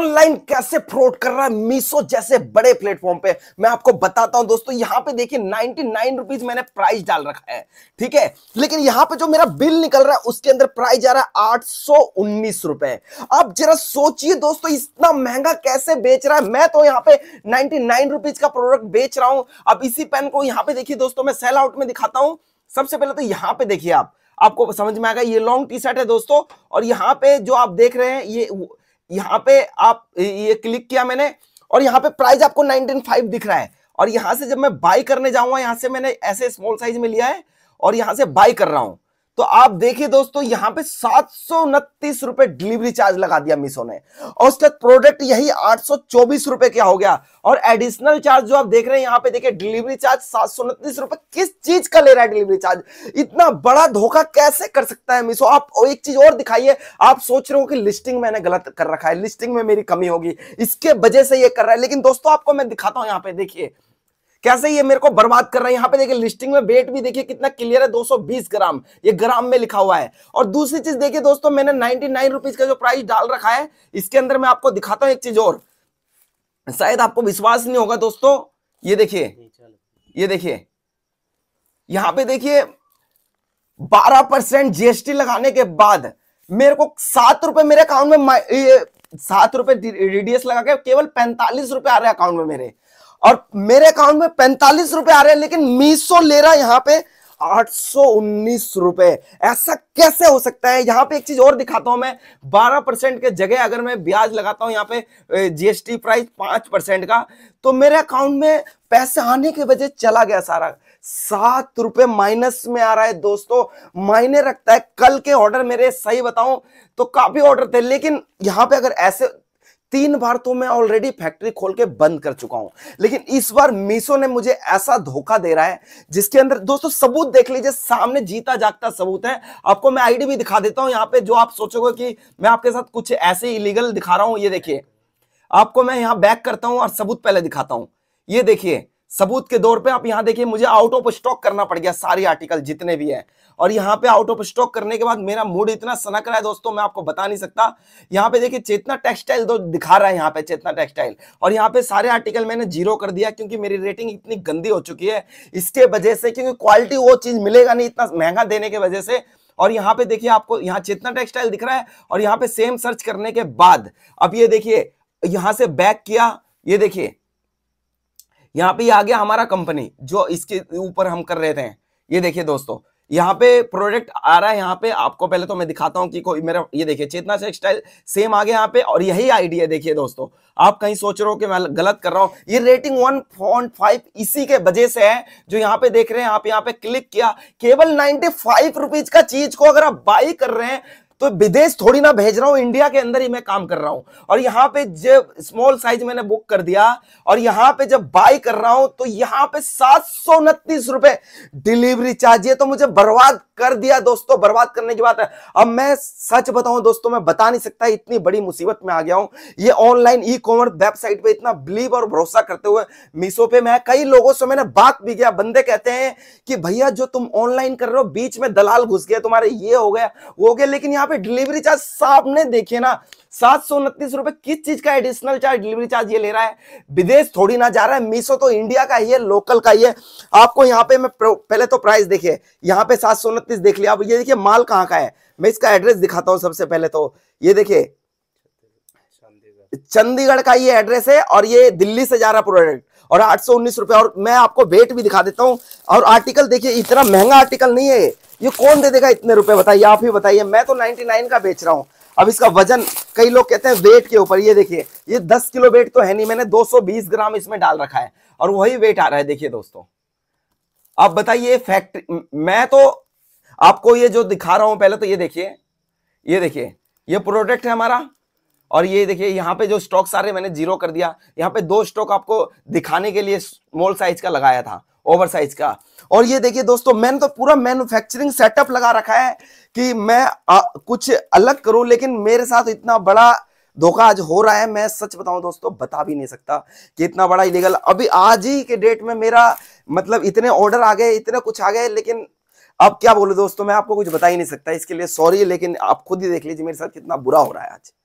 online कैसे fraud कर रहा है मीशो जैसे बड़े प्लेटफॉर्म पे मैं आपको बताता हूं दोस्तों यहां पे देखिए नाइनटी नाइन रुपीज मैंने प्राइस डाल रखा है ठीक है लेकिन यहां पे जो मेरा बिल निकल रहा है उसके अंदर प्राइस जा रहा है आठ सौ उन्नीस रुपए आप जरा सोचिए दोस्तों इतना महंगा कैसे बेच रहा है मैं तो यहां पे नाइनटी का प्रोडक्ट बेच रहा हूं अब इसी पेन को यहां पे देखिए दोस्तों मैं सेल आउट में दिखाता हूं सबसे पहले तो यहां पे देखिए आप आपको समझ में आएगा ये लॉन्ग टी शर्ट है दोस्तों और यहाँ पे जो आप देख रहे हैं ये यहाँ पे आप ये क्लिक किया मैंने और यहाँ पे प्राइस आपको 195 दिख रहा है और यहाँ से जब मैं बाई करने जाऊंगा यहाँ से मैंने ऐसे स्मॉल साइज में लिया है और यहाँ से बाई कर रहा हूँ तो आप देखिए दोस्तों यहां पे सात सौ उनतीस रुपए डिलीवरी चार्ज लगा दिया मिसो ने और उसके प्रोडक्ट यही आठ सौ चौबीस रुपए क्या हो गया और एडिशनल चार्ज जो आप देख रहे हैं यहां पे देखिए डिलीवरी चार्ज सात सौ उनतीस रुपए किस चीज का ले रहा है डिलीवरी चार्ज इतना बड़ा धोखा कैसे कर सकता है मिसो आप एक चीज और दिखाइए आप सोच रहे हो कि लिस्टिंग मैंने गलत कर रखा है लिस्टिंग में मेरी कमी होगी इसके वजह से यह कर रहा है लेकिन दोस्तों आपको मैं दिखाता हूं यहां पर देखिए कैसे ये मेरे को बर्बाद कर रहा है यहाँ पे देखिए लिस्टिंग में वेट भी देखिए कितना क्लियर है 220 ग्राम ये ग्राम में लिखा हुआ है और दूसरी चीज देखिए दोस्तों मैंने नाइनटी नाइन का जो प्राइस डाल रखा है इसके अंदर मैं आपको दिखाता हूँ एक चीज और शायद आपको विश्वास नहीं होगा दोस्तों ये देखिए ये देखिए यहां पे देखिए बारह परसेंट जीएसटी लगाने के बाद मेरे को सात रुपए मेरे अकाउंट में सात रुपए डीडीएस लगा के केवल पैंतालीस रुपए आ रहे अकाउंट में मेरे और मेरे अकाउंट में पैंतालीस रुपए आ रहे हैं लेकिन मीसो ले रहा है यहाँ पे आठ सौ उन्नीस रुपए ऐसा कैसे हो सकता है यहाँ पे एक चीज और दिखाता हूं मैं बारह परसेंट के जगह अगर मैं ब्याज लगाता हूं यहाँ पे जीएसटी प्राइस पांच परसेंट का तो मेरे अकाउंट में पैसे आने के वजह चला गया सारा सात रुपए माइनस में आ रहा है दोस्तों मायने रखता है कल के ऑर्डर मेरे सही बताऊं तो काफी ऑर्डर थे लेकिन यहाँ पे अगर ऐसे तीन बार तो मैं ऑलरेडी फैक्ट्री खोल के बंद कर चुका हूं लेकिन इस बार मीशो ने मुझे ऐसा धोखा दे रहा है जिसके अंदर दोस्तों सबूत देख लीजिए सामने जीता जागता सबूत है आपको मैं आईडी भी दिखा देता हूं यहाँ पे जो आप सोचोगे कि मैं आपके साथ कुछ ऐसे इलीगल दिखा रहा हूं ये देखिए आपको मैं यहाँ बैक करता हूं और सबूत पहले दिखाता हूं ये देखिए सबूत के दौर पे आप यहाँ देखिए मुझे आउट ऑफ स्टॉक करना पड़ गया सारी आर्टिकल जितने भी हैं और यहाँ पे आउट ऑफ स्टॉक करने के बाद मेरा मूड इतना सनक रहा है दोस्तों मैं आपको बता नहीं सकता यहाँ पे देखिए चेतना टेक्सटाइल दो दिखा रहा है यहाँ पे चेतना टेक्सटाइल और यहाँ पे सारे आर्टिकल मैंने जीरो कर दिया क्योंकि मेरी रेटिंग इतनी गंदी हो चुकी है इसके वजह से क्योंकि क्वालिटी वो चीज मिलेगा नहीं इतना महंगा देने की वजह से और यहाँ पे देखिए आपको यहाँ चेतना टेक्सटाइल दिख रहा है और यहाँ पे सेम सर्च करने के बाद अब ये देखिए यहाँ से बैक किया ये देखिए यहाँ पे आ गया हमारा कंपनी जो इसके ऊपर हम कर रहे थे ये देखिए दोस्तों यहाँ पे प्रोडक्ट आ रहा है यहाँ पे आपको पहले तो मैं दिखाता हूँ कि कोई मेरा ये देखिए चेतना टेक्सटाइल सेम आ गया यहाँ पे और यही आइडिया देखिए दोस्तों आप कहीं सोच रहे हो कि मैं गलत कर रहा हूँ ये रेटिंग वन पॉइंट फाइव इसी के वजह से है जो यहाँ पे देख रहे हैं आप यहाँ पे क्लिक किया केवल नाइन्टी फाइव रुपीज का चीज को अगर आप बाई कर रहे हैं तो विदेश थोड़ी ना भेज रहा हूं इंडिया के अंदर ही मैं काम कर रहा हूं और यहां पे जब स्मॉल साइज मैंने बुक कर दिया और यहां पे जब बाय कर रहा हूं तो यहाँ पे सात सौ उनतीस रुपए डिलीवरी चार्ज ये तो मुझे बर्बाद कर दिया दोस्तों बर्बाद करने की बात है अब मैं सच बताऊं दोस्तों मैं बता नहीं सकता इतनी बड़ी मुसीबत में आ गया हूं ये ऑनलाइन ई कॉमर्स वेबसाइट पे इतना बिलीव और भरोसा करते हुए मीशो पे मैं कई लोगों से मैंने बात भी किया बंदे कहते हैं कि भैया जो तुम ऑनलाइन कर रहे हो बीच में दलाल घुस गया तुम्हारे ये हो गया वो हो गया लेकिन यहाँ पे डिलीवरी चार्ज सामने देखिए ना सात सौ उनतीस रुपए किस चीज का एडिशनल चार्ज डिलीवरी चार्ज ये ले रहा है विदेश थोड़ी ना जा रहा है मीशो तो इंडिया का ही है लोकल का ही है आपको यहाँ पे मैं पहले तो प्राइस देखिए यहाँ पे सात सौ उनतीस देख लिया अब ये देखिए माल कहाँ का है मैं इसका एड्रेस दिखाता हूँ सबसे पहले तो ये देखिए चंडीगढ़ का ये एड्रेस है और ये दिल्ली से जा रहा प्रोडक्ट और आठ सौ उन्नीस रुपये और मैं आपको वेट भी दिखा देता हूँ और आर्टिकल देखिए इतना महंगा आर्टिकल नहीं है ये कौन दे देगा इतने रुपए बताइए आप ही बताइए मैं तो 99 का बेच रहा हूँ अब इसका वजन कई लोग कहते हैं वेट के ऊपर ये देखिए ये 10 किलो वेट तो है नहीं मैंने 220 ग्राम इसमें डाल रखा है और वही वेट आ रहा है देखिए दोस्तों आप बताइए फैक्ट्री मैं तो आपको ये जो दिखा रहा हूं पहले तो ये देखिए ये देखिए ये प्रोडक्ट है हमारा और ये देखिए यहाँ पे जो स्टॉक सारे मैंने जीरो कर दिया यहाँ पे दो स्टॉक आपको दिखाने के लिए स्मॉल साइज का लगाया था ओवर साइज का और ये देखिए दोस्तों मैंने तो पूरा मैन्युफैक्चरिंग सेटअप लगा रखा है कि मैं आ, कुछ अलग करूं लेकिन मेरे साथ इतना बड़ा धोखा आज हो रहा है मैं सच बताऊं दोस्तों बता भी नहीं सकता कि इतना बड़ा इलीगल अभी आज ही के डेट में मेरा मतलब इतने ऑर्डर आ गए इतने कुछ आ गए लेकिन अब क्या बोलूं दोस्तों मैं आपको कुछ बता ही नहीं सकता इसके लिए सॉरी लेकिन आप खुद ही देख लीजिए मेरे साथ कितना बुरा हो रहा है आज